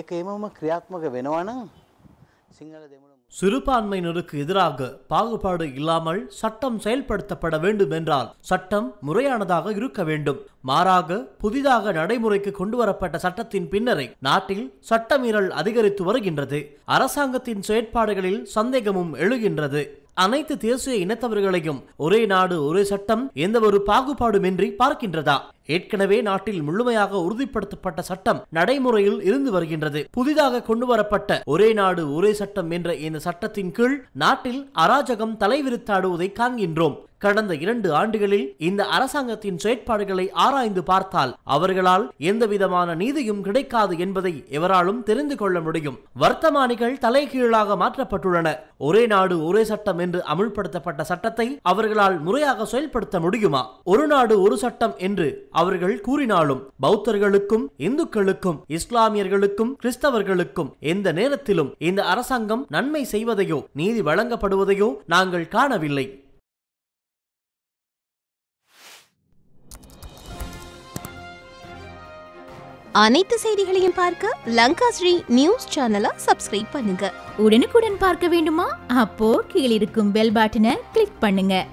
ඒකේමම ක්‍රියාත්මක වෙනවනම් සිංහල දෙමුණ சிறுபான்மையினருக்கு எதிராக பாகுபாடு இல்லாமல் சட்டம் செயல்படுத்தப்பட வேண்டும் என்றால் சட்டம் முறையானதாக இருக்க வேண்டும் மாறாக புதிதாக நடைமுறைக்கு கொண்டுவரப்பட்ட சட்டத்தின் பின்னரே நாட்டில் சட்டமீறல் அதிகரித்து வருகின்றது அரசாங்கத்தின் செயற்பாடுகளில் சந்தேகமும் எழுகின்றது அனைத்து தேசிய இனத்தவர்களையும் ஒரே நாடு ஒரே சட்டம் எந்த ஒரு பாகுபாடுமின்றி பார்க்கின்றதா ஏற்கனவே நாட்டில் முழுமையாக உறுதிப்படுத்தப்பட்ட சட்டம் நடைமுறையில் இருந்து வருகின்றது புதிதாக கொண்டுவரப்பட்ட ஒரே நாடு ஒரே சட்டம் என்ற இந்த சட்டத்தின் கீழ் நாட்டில் அராஜகம் தலைவிரித்தாடுவதை காண்கின்றோம் கடந்த இரண்டு ஆண்டுகளில் இந்த அரசாங்கத்தின் செயற்பாடுகளை ஆராய்ந்து பார்த்தால் அவர்களால் எந்தவிதமான நீதியும் கிடைக்காது என்பதை எவராலும் தெரிந்து கொள்ள முடியும் வர்த்தமானிகள் தலைகீழாக மாற்றப்பட்டுள்ளன ஒரே நாடு ஒரே சட்டம் என்று அமுல்படுத்தப்பட்ட சட்டத்தை அவர்களால் முறையாக செயல்படுத்த முடியுமா ஒரு நாடு ஒரு சட்டம் என்று அவர்கள் கூறினாலும் பௌத்தர்களுக்கும் இந்துக்களுக்கும் இஸ்லாமியர்களுக்கும் கிறிஸ்தவர்களுக்கும் எந்த நேரத்திலும் இந்த அரசாங்கம் நன்மை செய்வதையோ நீதி வழங்கப்படுவதையோ நாங்கள் காணவில்லை அனைத்து செய்திகளையும் பார்க்க லங்கா ஸ்ரீ நியூஸ் சேனலை சப்ஸ்கிரைப் பண்ணுங்க உடனுக்குடன் பார்க்க வேண்டுமா அப்போ கீழிருக்கும் பெல் பட்டனை கிளிக் பண்ணுங்க